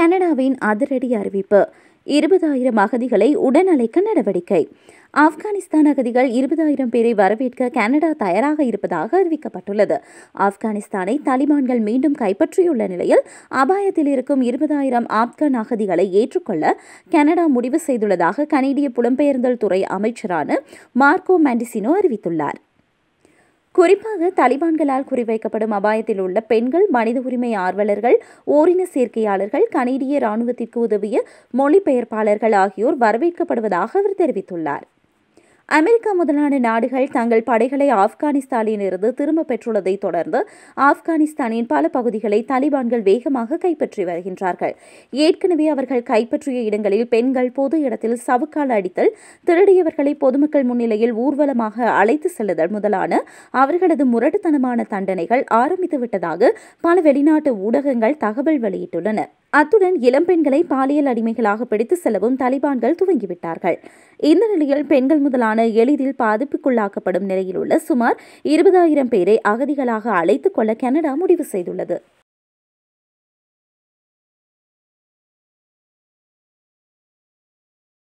கனடாவின் அதிரடி அறிவிப்பு இருபதாயிரம் அகதிகளை உடன் அழைக்க நடவடிக்கை ஆப்கானிஸ்தான் அகதிகள் இருபதாயிரம் பேரை வரவேற்க கனடா தயாராக இருப்பதாக அறிவிக்கப்பட்டுள்ளது ஆப்கானிஸ்தானை தாலிபான்கள் மீண்டும் கைப்பற்றியுள்ள நிலையில் அபாயத்தில் இருக்கும் இருபதாயிரம் ஆப்கான் அகதிகளை ஏற்றுக்கொள்ள கனடா முடிவு செய்துள்ளதாக கனேடிய புலம்பெயர்ந்தல் துறை அமைச்சரான மார்க்கோ மாண்டிசினோ அறிவித்துள்ளார் குறிப்பாக தலிபான்களால் குறிவைக்கப்படும் அபாயத்தில் உள்ள பெண்கள் மனித உரிமை ஆர்வலர்கள் ஓரின சேர்க்கையாளர்கள் கனேடிய இராணுவத்திற்கு உதவிய மொழிபெயர்ப்பாளர்கள் ஆகியோர் வரவேற்கப்படுவதாக அவர் தெரிவித்துள்ளார் அமெரிக்கா முதலான நாடுகள் தங்கள் படைகளை ஆப்கானிஸ்தானில் இருந்து திரும்ப பெற்றுள்ளதை தொடர்ந்து ஆப்கானிஸ்தானின் பல பகுதிகளை தாலிபான்கள் வேகமாக கைப்பற்றி வருகின்றார்கள் ஏற்கனவே அவர்கள் கைப்பற்றிய இடங்களில் பெண்கள் பொது இடத்தில் சவுக்கால் அடித்தல் திருடியவர்களை பொதுமக்கள் முன்னிலையில் ஊர்வலமாக அழைத்து செல்லுதல் முதலான அவர்களது முரட்டுத்தனமான தண்டனைகள் ஆரம்பித்துவிட்டதாக பல வெளிநாட்டு ஊடகங்கள் தகவல் வெளியிட்டுள்ளன அத்துடன் இளம்பெண்களை பாலியல் அடிமைகளாக பிடித்து செல்லவும் தலிபான்கள் துவங்கிவிட்டார்கள் இந்த நிலையில் பெண்கள் முதலான எளிதில் பாதிப்புக்குள்ளாக்கப்படும் நிலையில் உள்ள சுமார் இருபதாயிரம் பேரை அகதிகளாக அழைத்துக் கொள்ள கனடா முடிவு செய்துள்ளது